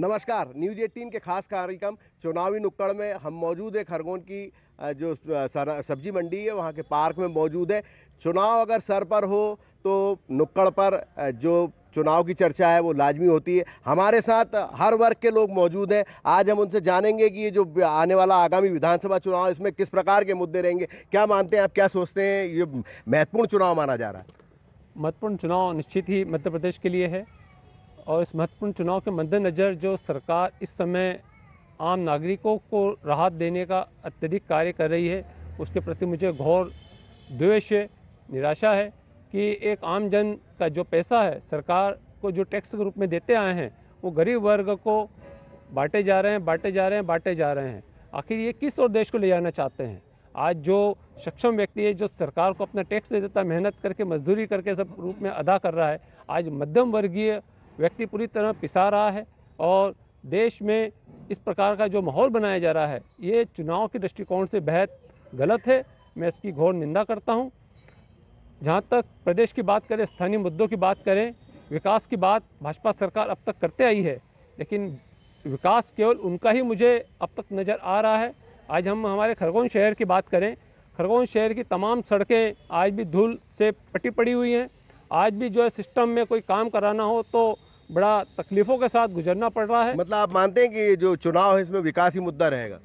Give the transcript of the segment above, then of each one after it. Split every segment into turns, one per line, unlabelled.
नमस्कार news eighteen के खास कार्यक्रम चुनावी नुक्कड़ में हम मौजूद है खरगोन की जो सब्जी मंडी है वहाँ के पार्क में मौजूद है चुनाव अगर सर पर हो तो नुक्कड़ पर जो चुनाव की चर्चा है वो लाजमी होती है हमारे साथ हर वर्ग के लोग मौजूद हैं आज हम उनसे जानेंगे कि ये जो आने वाला आगामी विधानसभा चुनाव इसमें किस प्रकार के मुद्दे रहेंगे क्या मानते हैं आप क्या सोचते हैं ये महत्वपूर्ण चुनाव माना जा रहा है
महत्वपूर्ण चुनाव निश्चित ही मध्य प्रदेश के लिए है और इस महत्वपूर्ण चुनाव के मद्देनज़र जो सरकार इस समय आम नागरिकों को राहत देने का अत्यधिक कार्य कर रही है उसके प्रति मुझे घोर द्वेष है निराशा है कि एक आम जन का जो पैसा है सरकार को जो टैक्स के रूप में देते आए हैं वो गरीब वर्ग को बांटे जा रहे हैं बांटे जा रहे हैं बांटे जा रहे हैं आखिर ये किस और देश को ले जाना चाहते हैं आज जो सक्षम व्यक्ति है जो सरकार को अपना टैक्स दे देता है मेहनत करके मजदूरी करके सब रूप में अदा कर रहा है आज मध्यम वर्गीय व्यक्ति पूरी तरह पिसा रहा है और देश में इस प्रकार का जो माहौल बनाया जा रहा है ये चुनाव के दृष्टिकोण से बेहद गलत है मैं इसकी घोर निंदा करता हूँ जहाँ तक प्रदेश की बात करें स्थानीय मुद्दों की बात करें विकास की बात भाजपा सरकार अब तक करते आई है लेकिन विकास केवल उनका ही मुझे अब तक नज़र आ रहा है आज हम हमारे खरगोन शहर की बात करें खरगोन शहर की तमाम सड़कें आज भी धूल से पटी पड़ी हुई हैं आज भी जो है सिस्टम में कोई काम कराना हो तो बड़ा तकलीफ़ों के साथ गुजरना पड़ रहा है मतलब आप मानते हैं कि जो चुनाव है इसमें विकास ही मुद्दा रहेगा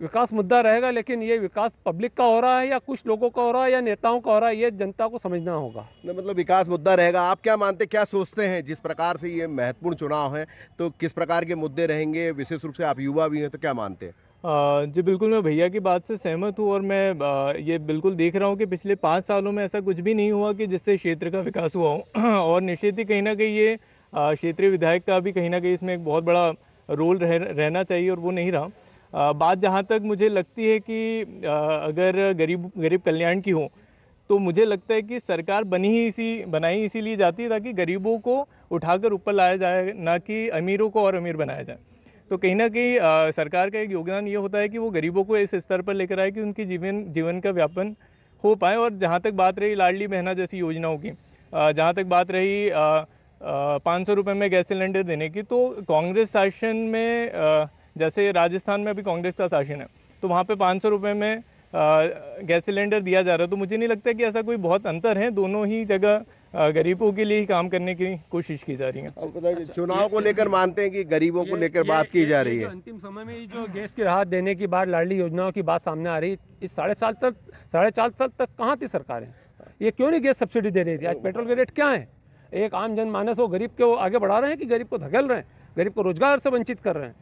विकास मुद्दा रहेगा लेकिन ये विकास पब्लिक का हो रहा है या कुछ लोगों का हो रहा है या नेताओं का हो रहा है ये जनता को समझना होगा नहीं मतलब विकास मुद्दा रहेगा
आप क्या मानते क्या सोचते हैं जिस प्रकार से ये महत्वपूर्ण चुनाव है तो किस प्रकार के मुद्दे रहेंगे
विशेष रूप से आप युवा भी हैं तो क्या मानते हैं जी बिल्कुल मैं भैया की बात से सहमत हूँ और मैं ये बिल्कुल देख रहा हूँ कि पिछले पाँच सालों में ऐसा कुछ भी नहीं हुआ कि जिससे क्षेत्र का विकास हुआ हो और निश्चित ही कहीं ना कहीं ये क्षेत्रीय विधायक का भी कहीं ना कहीं इसमें एक बहुत बड़ा रोल रह, रहना चाहिए और वो नहीं रहा बात जहाँ तक मुझे लगती है कि अगर गरीब गरीब कल्याण की हो तो मुझे लगता है कि सरकार बनी ही इसी बनाई इसीलिए जाती है ताकि गरीबों को उठाकर ऊपर लाया जाए ना कि अमीरों को और अमीर बनाया जाए तो कहीं ना कहीं सरकार का एक योगदान ये होता है कि वो गरीबों को इस स्तर पर लेकर आए कि उनकी जीवन जीवन का व्यापन हो पाए और जहाँ तक बात रही लाडली बहना जैसी योजनाओं की जहाँ तक बात रही आ, पाँच सौ रुपये में गैस सिलेंडर देने की तो कांग्रेस शासन में जैसे राजस्थान में अभी कांग्रेस का शासन है तो वहाँ पे पाँच सौ रुपये में गैस सिलेंडर दिया जा रहा है तो मुझे नहीं लगता कि ऐसा कोई बहुत अंतर है दोनों ही जगह गरीबों के
लिए ही काम करने की कोशिश की जा रही है
अच्छा। चुनाव को लेकर मानते हैं कि गरीबों को लेकर बात की जा रही है अंतिम समय
में जो गैस की राहत देने की बात लाडली योजनाओं की बात सामने आ रही है इस साढ़े साल तक साढ़े चार साल तक कहाँ थी सरकारें ये क्यों नहीं गैस सब्सिडी दे रही थी आज पेट्रोल के रेट क्या है एक आम जनमानस वो गरीब को आगे बढ़ा रहे हैं कि गरीब को धकेल रहे हैं गरीब को रोजगार से वंचित कर रहे हैं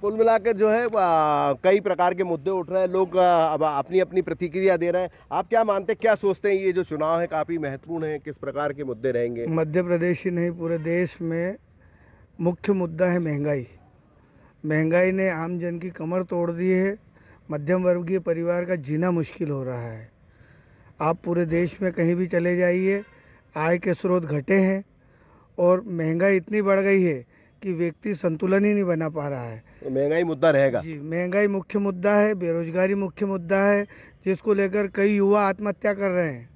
कुल मिलाकर जो है आ, कई प्रकार के मुद्दे उठ रहे हैं लोग अब अपनी अपनी प्रतिक्रिया दे रहे हैं आप क्या मानते हैं क्या सोचते हैं ये जो चुनाव है काफ़ी महत्वपूर्ण है किस प्रकार के मुद्दे रहेंगे मध्य प्रदेश ही नहीं पूरे देश में मुख्य मुद्दा है महंगाई महंगाई ने आम जन की कमर तोड़ दी है मध्यम वर्गीय परिवार का जीना मुश्किल हो रहा है आप पूरे देश में कहीं भी चले जाइए आय के स्रोत घटे हैं और महंगाई इतनी बढ़ गई है कि व्यक्ति संतुलन ही नहीं बना पा रहा है तो महंगाई मुद्दा रहेगा जी महंगाई मुख्य मुद्दा है बेरोजगारी मुख्य मुद्दा है जिसको लेकर कई युवा आत्महत्या कर रहे हैं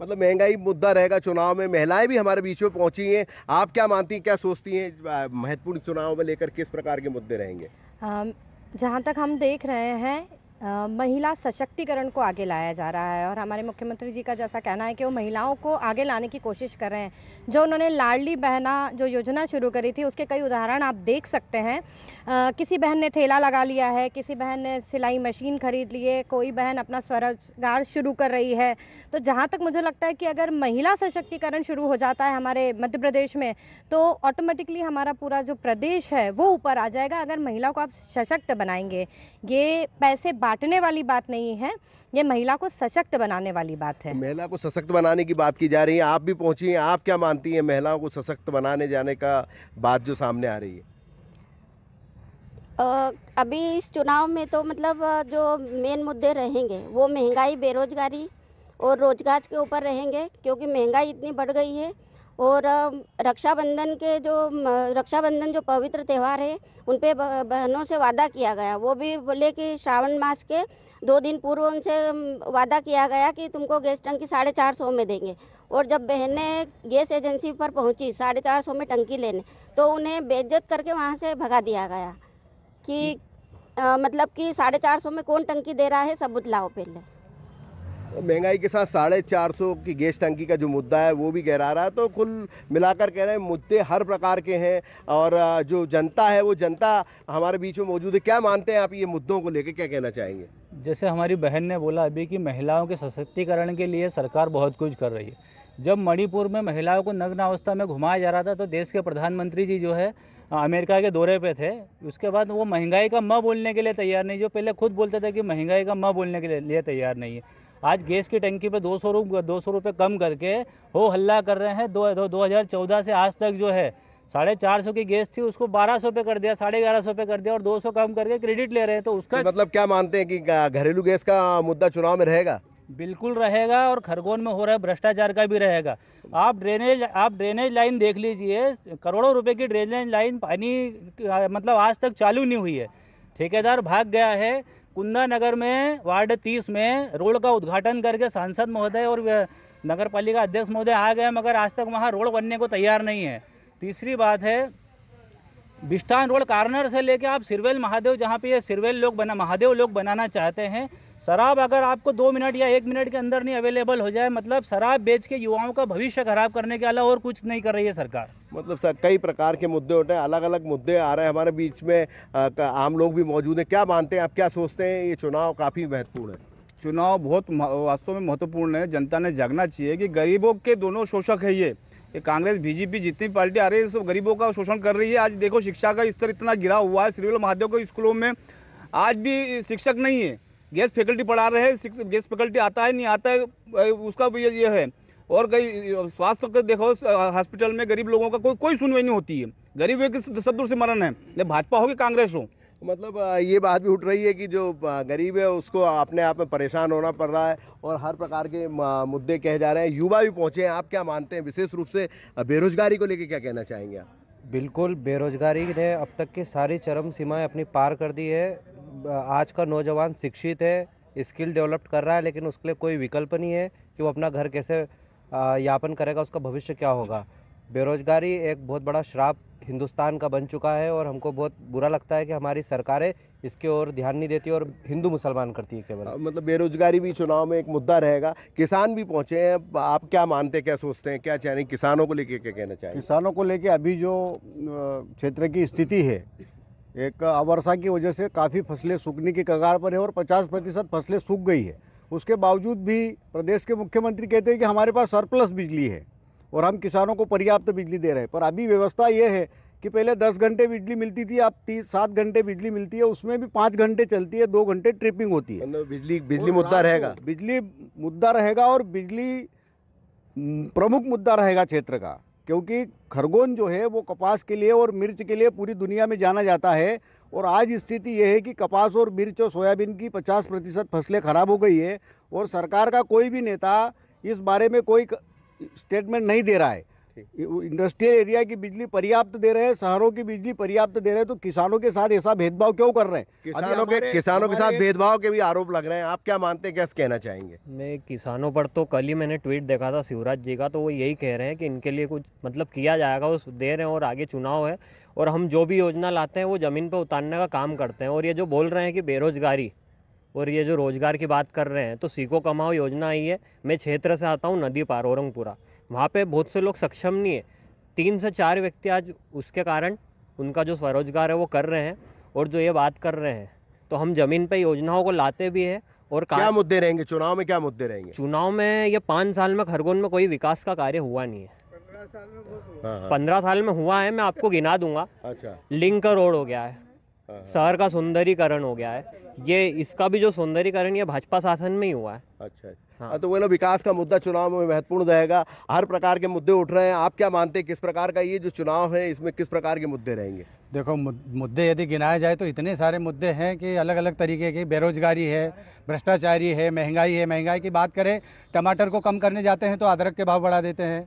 मतलब महंगाई मुद्दा रहेगा चुनाव में महिलाएं भी हमारे बीच में पहुंची हैं आप क्या मानती हैं क्या सोचती हैं महत्वपूर्ण चुनाव में लेकर किस प्रकार के मुद्दे रहेंगे
जहाँ तक हम देख रहे हैं महिला सशक्तिकरण को आगे लाया जा रहा है और हमारे मुख्यमंत्री जी का जैसा कहना है कि वो महिलाओं को आगे लाने की कोशिश कर रहे हैं जो उन्होंने लाडली बहना जो योजना शुरू करी थी उसके कई उदाहरण आप देख सकते हैं आ, किसी बहन ने थैला लगा लिया है किसी बहन ने सिलाई मशीन खरीद ली है कोई बहन अपना स्वरोजगार शुरू कर रही है तो जहाँ तक मुझे लगता है कि अगर महिला सशक्तिकरण शुरू हो जाता है हमारे मध्य प्रदेश में तो ऑटोमेटिकली हमारा पूरा जो प्रदेश है वो ऊपर आ जाएगा अगर महिलाओं को आप सशक्त बनाएंगे ये पैसे काटने वाली बात नहीं है ये महिला को सशक्त बनाने वाली बात है
महिला को सशक्त बनाने की बात की जा रही है आप भी पहुंची हैं आप क्या मानती हैं महिलाओं को सशक्त बनाने जाने का बात जो सामने आ रही है
अभी इस चुनाव में तो मतलब जो मेन मुद्दे रहेंगे वो महंगाई बेरोजगारी और रोजगार के ऊपर रहेंगे क्योंकि महंगाई इतनी बढ़ गई है और रक्षाबंधन के जो रक्षाबंधन जो पवित्र त्यौहार है उन पे बहनों से वादा किया गया वो भी बोले कि श्रावण मास के दो दिन पूर्व उनसे वादा किया गया कि तुमको गैस टंकी साढ़े चार सौ में देंगे और जब बहनें गैस एजेंसी पर पहुंची साढ़े चार सौ में टंकी लेने तो उन्हें बेज्जत करके वहाँ से भगा दिया गया कि आ, मतलब कि साढ़े चार सौ में कौन टंकी दे रहा है सबूत लाओ पहले
महंगाई के साथ साढ़े चार सौ की गैस टंकी का जो मुद्दा है वो भी गहरा रहा है तो कुल मिलाकर कह रहे हैं मुद्दे हर प्रकार के हैं और जो जनता है वो जनता हमारे बीच में मौजूद है क्या मानते हैं आप ये मुद्दों को लेकर क्या कहना चाहेंगे
जैसे हमारी बहन ने बोला अभी कि महिलाओं के सशक्तिकरण के लिए सरकार बहुत कुछ कर रही है जब मणिपुर में महिलाओं को नग्न अवस्था में घुमाया जा रहा था तो देश के प्रधानमंत्री जी जो है अमेरिका के दौरे पे थे उसके बाद वो महंगाई का म बोलने के लिए तैयार नहीं जो पहले खुद बोलते थे कि महंगाई का म बोलने के लिए तैयार नहीं है आज गैस की टंकी पे दो सौ रुपये दो सौ रुपये कम करके हो हल्ला कर रहे हैं दो दो, हज़ार चौदह से आज तक जो है साढ़े चार सौ की गैस थी उसको बारह सौ पे कर दिया साढ़े ग्यारह सौ पे कर
दिया और दो सौ कम करके क्रेडिट ले रहे हैं तो उसका तो मतलब क्या मानते हैं कि घरेलू गैस का मुद्दा चुनाव में रहेगा
बिल्कुल रहेगा और खरगोन में हो रहा है भ्रष्टाचार का भी रहेगा आप ड्रेनेज आप ड्रेनेज लाइन देख लीजिए करोड़ों रुपए की ड्रेनेज लाइन पानी मतलब आज तक चालू नहीं हुई है ठेकेदार भाग गया है कुंदा नगर में वार्ड तीस में रोड का उद्घाटन करके सांसद महोदय और नगर पालिका अध्यक्ष महोदय आ गए मगर आज तक वहाँ रोड बनने को तैयार नहीं है तीसरी बात है बिस्टान रोड कार्नर से लेके आप सिरवेल महादेव जहाँ पे ये सिरवेल लोग बना महादेव लोग बनाना चाहते हैं शराब अगर आपको दो मिनट या एक मिनट के अंदर नहीं अवेलेबल हो जाए मतलब शराब बेच के युवाओं का भविष्य खराब करने के अलावा और कुछ नहीं कर रही है सरकार
मतलब सर कई प्रकार के मुद्दे उठे अलग अलग मुद्दे आ रहे हैं हमारे बीच में आम लोग भी मौजूद हैं क्या मानते हैं आप क्या सोचते हैं ये चुनाव काफ़ी महत्वपूर्ण है चुनाव बहुत वास्तव में महत्वपूर्ण है जनता ने जागना चाहिए कि गरीबों के दोनों शोषक है ये ये
कांग्रेस बीजेपी जितनी पार्टी आ रही है सब गरीबों का शोषण कर रही है आज देखो शिक्षा का स्तर इतना गिरा हुआ है श्रीवल महादेव के स्कूलों में आज भी शिक्षक नहीं है गैस फैकल्टी पढ़ा रहे हैं गैस फैकल्टी आता है नहीं आता है उसका भी ये है और कई स्वास्थ्य का देखो हॉस्पिटल में गरीब लोगों का कोई कोई सुनवाई नहीं होती है गरीब व्यक्ति तो सब दूर से मरण है जब भाजपा होगी कांग्रेस
हो मतलब ये बात भी उठ रही है कि जो गरीब है उसको अपने आप में परेशान होना पड़ रहा है और हर प्रकार के मुद्दे कहे जा रहे हैं युवा भी पहुँचे हैं आप क्या मानते हैं विशेष रूप से बेरोजगारी को लेकर क्या कहना चाहेंगे आप बिल्कुल बेरोजगारी ने अब तक की सारी चरम सीमाएं अपनी पार कर दी है आज का नौजवान शिक्षित है स्किल डेवलप कर रहा है
लेकिन उसके लिए कोई विकल्प नहीं है कि वो अपना घर कैसे यापन करेगा उसका भविष्य क्या होगा
बेरोजगारी एक बहुत बड़ा श्राप हिंदुस्तान का बन चुका है और हमको बहुत बुरा लगता है कि हमारी सरकारें इसके ओर ध्यान नहीं देती और हिंदू मुसलमान करती है केवल मतलब बेरोजगारी भी चुनाव में एक मुद्दा रहेगा किसान भी पहुंचे हैं आप क्या मानते हैं क्या सोचते हैं क्या चाह रहे किसानों को लेके क्या कहना चाहिए किसानों को लेके अभी जो क्षेत्र की स्थिति है एक अवर्षा की वजह से काफ़ी फसलें सूखने की कगार पर है और 50 प्रतिशत फसलें सूख गई है उसके बावजूद भी प्रदेश के मुख्यमंत्री कहते हैं कि हमारे पास सरप्लस बिजली है और हम किसानों को पर्याप्त बिजली दे रहे हैं पर अभी व्यवस्था ये है कि पहले दस घंटे बिजली मिलती थी अब तीस सात घंटे बिजली मिलती है उसमें भी पाँच घंटे चलती है दो घंटे ट्रिपिंग होती है मतलब बिजली बिजली मुद्दा रहेगा बिजली मुद्दा रहेगा और बिजली हम्म, प्रमुख मुद्दा रहेगा क्षेत्र का क्योंकि खरगोन जो है वो कपास के लिए और मिर्च के लिए पूरी दुनिया में जाना जाता है और आज स्थिति यह है कि कपास और मिर्च और सोयाबीन की 50 प्रतिशत फसलें ख़राब हो गई है और सरकार का कोई भी नेता इस बारे में कोई स्टेटमेंट नहीं दे रहा है इंडस्ट्रियल एरिया की बिजली पर्याप्त दे रहे हैं शहरों की बिजली पर्याप्त दे रहे हैं तो किसानों के साथ ऐसा भेदभाव क्यों कर रहे हैं किसानों के किसानों के साथ भेदभाव के भी आरोप लग रहे हैं आप क्या मानते हैं क्या कहना चाहेंगे मैं किसानों पर तो कल ही मैंने ट्वीट देखा था शिवराज जी का तो वो यही कह रहे हैं कि इनके लिए कुछ
मतलब किया जाएगा वो दे रहे हैं और आगे चुनाव है और हम जो भी योजना लाते हैं वो ज़मीन पर उतारने का काम करते हैं और ये जो बोल रहे हैं कि बेरोजगारी और ये जो रोज़गार की बात कर रहे हैं तो सीखो कमाओ योजना आई है मैं क्षेत्र से आता हूँ नदी पार औरंगपुरा वहाँ पे बहुत से लोग सक्षम नहीं है तीन से चार व्यक्ति आज उसके कारण उनका जो स्वरोजगार है वो कर रहे हैं और जो ये बात कर रहे हैं तो हम ज़मीन पे योजनाओं को लाते भी हैं और क्या मुद्दे रहेंगे चुनाव में क्या मुद्दे रहेंगे चुनाव में ये पाँच साल में खरगोन में कोई विकास का कार्य हुआ नहीं है पंद्रह साल में हाँ, हाँ। हुआ है मैं आपको गिना दूंगा अच्छा लिंक का रोड हो गया है हाँ, शहर का सौंदर्यीकरण हो गया है ये इसका भी जो सौंदर्यीकरण ये भाजपा शासन में ही हुआ है
अच्छा, अच्छा हाँ, हाँ तो बोलो विकास का मुद्दा चुनाव में महत्वपूर्ण रहेगा हर प्रकार के मुद्दे उठ रहे हैं आप क्या मानते हैं किस प्रकार का ये जो चुनाव है इसमें किस प्रकार के मुद्दे रहेंगे
देखो मुद्दे यदि गिनाए जाए
तो इतने सारे मुद्दे हैं कि अलग अलग तरीके की बेरोजगारी है भ्रष्टाचारी है महंगाई है महंगाई की बात करें टमाटर को कम करने जाते हैं तो अदरक के भाव बढ़ा देते हैं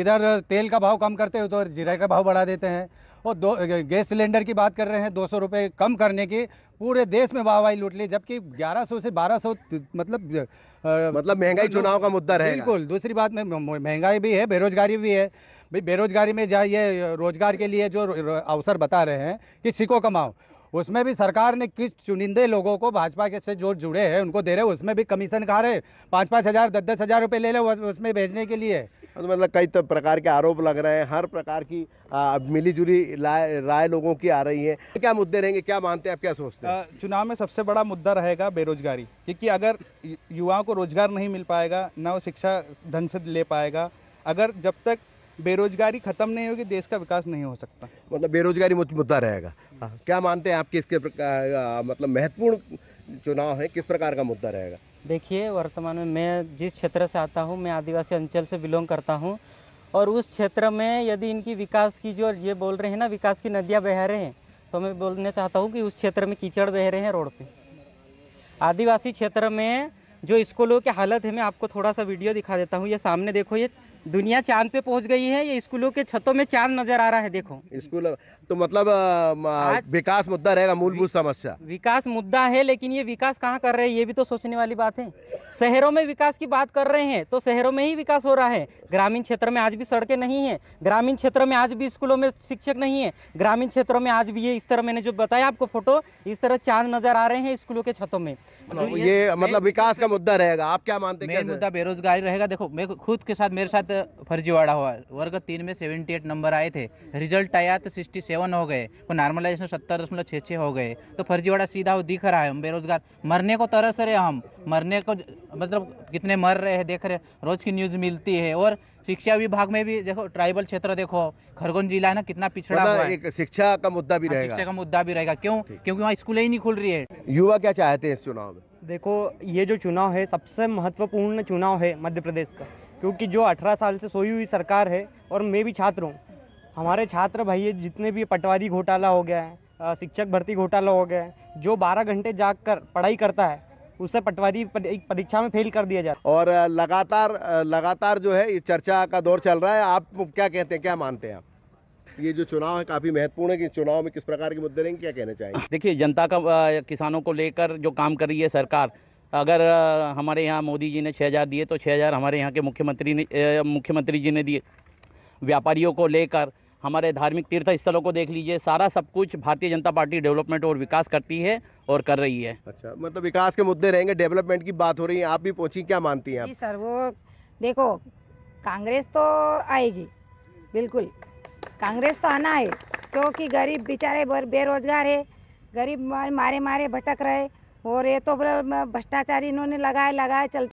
इधर तेल का भाव कम करते हैं तो जीरा का भाव बढ़ा देते हैं और दो गैस सिलेंडर की बात कर रहे हैं दो सौ रुपये कम करने की पूरे देश में वाहवाही लूट ली जबकि 1100 से 1200 मतलब आ, मतलब महंगाई मतलब चुनाव का मुद्दा है बिल्कुल दूसरी बात में महंगाई भी है बेरोजगारी भी है भाई बेरोजगारी में जाइए रोजगार के लिए जो अवसर बता रहे हैं कि सीखो कमाओ उसमें भी सरकार ने किस चुनिंदे लोगों को भाजपा के से जो जुड़े हैं उनको दे रहे उसमें भी कमीशन खा रहे पाँच पाँच हज़ार दस दस हज़ार रुपये ले लें उसमें भेजने के लिए तो मतलब कई तो प्रकार के आरोप लग रहे हैं हर प्रकार की मिली जुली राय लोगों की आ रही है क्या मुद्दे रहेंगे क्या मानते हैं आप क्या सोचते हैं चुनाव में सबसे बड़ा मुद्दा रहेगा बेरोजगारी क्योंकि अगर युवाओं को रोजगार नहीं मिल पाएगा ना वो शिक्षा ढंग से ले पाएगा अगर जब तक बेरोजगारी खत्म नहीं होगी देश का विकास नहीं हो सकता मतलब बेरोजगारी मुद्दा रहेगा हाँ, क्या मानते हैं आपके इसके प्रकार मतलब महत्वपूर्ण चुनाव है किस प्रकार का मुद्दा रहेगा देखिए
वर्तमान में मैं जिस क्षेत्र से आता हूँ मैं आदिवासी अंचल से बिलोंग करता हूँ और उस क्षेत्र में यदि इनकी विकास की जो ये बोल रहे हैं ना विकास की नदियाँ बह रहे हैं तो मैं बोलना चाहता हूँ कि उस क्षेत्र में कीचड़ बह रहे हैं रोड पे आदिवासी क्षेत्र में जो स्कूलों की हालत है मैं आपको थोड़ा सा वीडियो दिखा देता हूँ ये सामने देखो ये दुनिया चांद पे पहुंच गई है ये स्कूलों के छतों में चांद नजर आ रहा है देखो
स्कूल तो मतलब विकास मुद्दा रहेगा मूलभूत समस्या
विकास मुद्दा है लेकिन ये विकास कहाँ कर रहे हैं ये भी तो सोचने वाली बात है शहरों में विकास की बात कर रहे हैं तो शहरों में ही विकास हो रहा है ग्रामीण क्षेत्र में आज भी सड़कें नहीं है ग्रामीण क्षेत्र में आज भी स्कूलों में शिक्षक नहीं है ग्रामीण क्षेत्रों में आज भी ये इस तरह मैंने जो बताया आपको फोटो इस तरह चांद नजर आ रहे हैं स्कूलों के छतों में तो ये मतलब
विकास का मुद्दा रहेगा
आप क्या मानते हैं मुद्दा बेरोजगारी रहेगा देखो मैं खुद के साथ मेरे साथ फर्जीवाड़ा हुआ वर्ग तीन में सेवेंटी एट नंबर आए थे रिजल्ट आया तो सिक्सटी सेवन हो गए और नॉर्मलाइजेशन सत्तर दशमलव छः छः हो गए तो फर्जीवाड़ा सीधा वो दिख रहा है हम बेरोजगार मरने को तरस रहे हम मरने को मतलब कितने मर रहे हैं देख रहे रोज़ की न्यूज़ मिलती है और शिक्षा विभाग में भी देखो ट्राइबल क्षेत्र देखो खरगोन जिला है ना कितना पिछड़ा मतलब हुआ है
एक शिक्षा का मुद्दा भी हाँ, रहेगा शिक्षा का
मुद्दा भी रहेगा क्यों क्योंकि वहाँ स्कूल ही नहीं खुल रही है
युवा क्या चाहते हैं इस चुनाव में
देखो ये जो चुनाव है सबसे महत्वपूर्ण चुनाव है मध्य प्रदेश का क्योंकि जो 18 साल से सोई हुई सरकार है और मैं भी छात्र हूँ हमारे छात्र भाई जितने भी पटवारी घोटाला हो गया है शिक्षक भर्ती घोटाला हो गया है जो 12 घंटे जाग कर पढ़ाई करता है उसे पटवारी परीक्षा में फेल
कर दिया जाता है और लगातार लगातार जो है ये चर्चा का दौर चल रहा है आप क्या कहते हैं क्या मानते हैं आप ये जो चुनाव है काफ़ी महत्वपूर्ण है कि चुनाव में किस प्रकार के मुद्दे रहेंगे क्या कहना चाहेंगे
देखिए जनता का किसानों को लेकर जो काम कर रही है सरकार अगर हमारे यहाँ मोदी जी ने छः हज़ार दिए तो छः हज़ार हमारे यहाँ के मुख्यमंत्री ने मुख्यमंत्री जी ने दिए व्यापारियों को लेकर हमारे धार्मिक तीर्थ स्थलों को देख लीजिए सारा सब कुछ भारतीय जनता पार्टी डेवलपमेंट
और विकास करती है और कर रही है अच्छा मतलब विकास के मुद्दे रहेंगे डेवलपमेंट की बात हो रही है आप भी पहुँची क्या मानती हैं आप
सर वो देखो कांग्रेस तो आएगी बिल्कुल कांग्रेस तो आना है क्योंकि गरीब बेचारे बेरोजगार है गरीब मारे मारे भटक रहे और ये तो भ्रष्टाचारी इन्होंने लगाए लगाए चल